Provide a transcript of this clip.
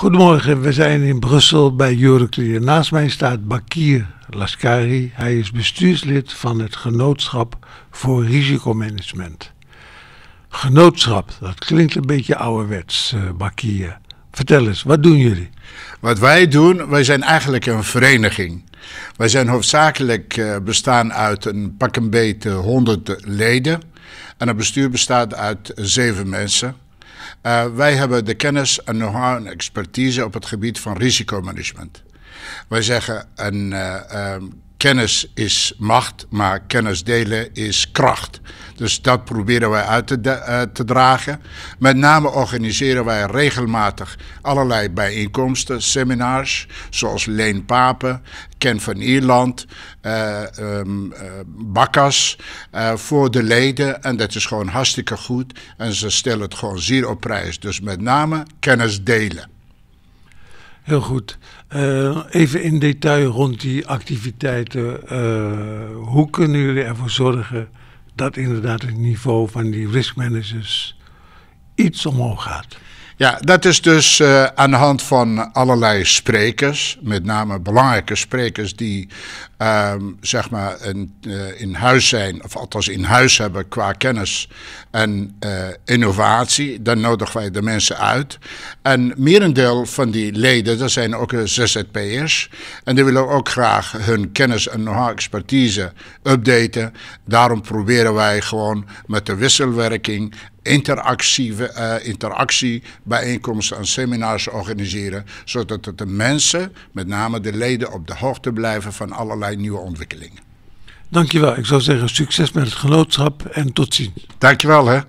Goedemorgen, we zijn in Brussel bij Euroclear. Naast mij staat Bakir Laskari. Hij is bestuurslid van het Genootschap voor Risicomanagement. Genootschap, dat klinkt een beetje ouderwets, eh, Bakir. Vertel eens, wat doen jullie? Wat wij doen, wij zijn eigenlijk een vereniging. Wij zijn hoofdzakelijk eh, bestaan uit een pak een beetje honderd leden. En het bestuur bestaat uit zeven mensen. Eh, wij hebben de kennis en know-how en expertise op het gebied van risicomanagement. Wij zeggen, een eh, ehm, kennis is macht, maar kennis delen is kracht. Dus dat proberen wij uit te, eh, te, dragen. Met name organiseren wij regelmatig allerlei bijeenkomsten, seminars, zoals Leen Papen, Ken van Ierland, uh, Bakkas, voor de leden. En dat is gewoon hartstikke goed. En ze stellen het gewoon zeer op prijs. Dus met name kennis delen. Heel goed. Eh, even in detail rond die activiteiten. Eh, hoe kunnen jullie ervoor zorgen dat inderdaad het niveau van die risk managers iets omhoog gaat? Ja, dat is dus eh, aan de hand van allerlei sprekers, met name belangrijke sprekers die ehm, zeg maar een, eh, in huis zijn, of althans in huis hebben qua kennis en eh, innovatie. Dan nodigen wij de mensen uit. En merendeel van die leden, dat zijn ook ZZP'ers. En die willen ook graag hun kennis en expertise updaten. Daarom proberen wij gewoon met de wisselwerking interactie, interactie bijeenkomsten en seminars organiseren. Zodat de mensen, met name de leden, op de hoogte blijven van allerlei nieuwe ontwikkelingen. Dankjewel. Ik zou zeggen succes met het genootschap en tot ziens. Dankjewel hè.